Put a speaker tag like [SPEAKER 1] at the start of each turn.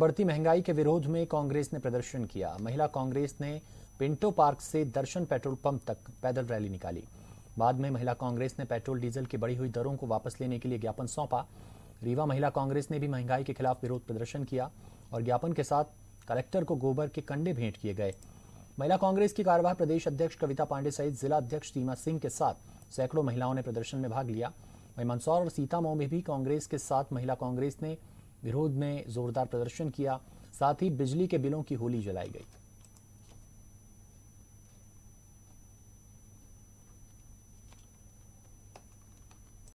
[SPEAKER 1] बढ़ती महंगाई के विरोध में कांग्रेस ने प्रदर्शन किया महिला कांग्रेस ने पिंटो पार्क से दर्शन पेट्रोल पंप तक पैदल रैली निकाली बाद में महिला कांग्रेस ने पेट्रोल डीजल की बढ़ी हुई दरों को वापस लेने के लिए ज्ञापन सौंपा रीवा महिला कांग्रेस ने भी महंगाई के खिलाफ विरोध प्रदर्शन किया और ज्ञापन के साथ कलेक्टर को गोबर के कंडे भेंट किए गए महिला कांग्रेस की कार्यवाह प्रदेश अध्यक्ष कविता पांडे सहित जिला अध्यक्ष सीमा सिंह के साथ सैकड़ों महिलाओं ने प्रदर्शन में भाग लिया वहीं मंदसौर और सीतामऊ में भी कांग्रेस के साथ महिला कांग्रेस ने विरोध में जोरदार प्रदर्शन किया साथ ही बिजली के बिलों की होली जलाई गई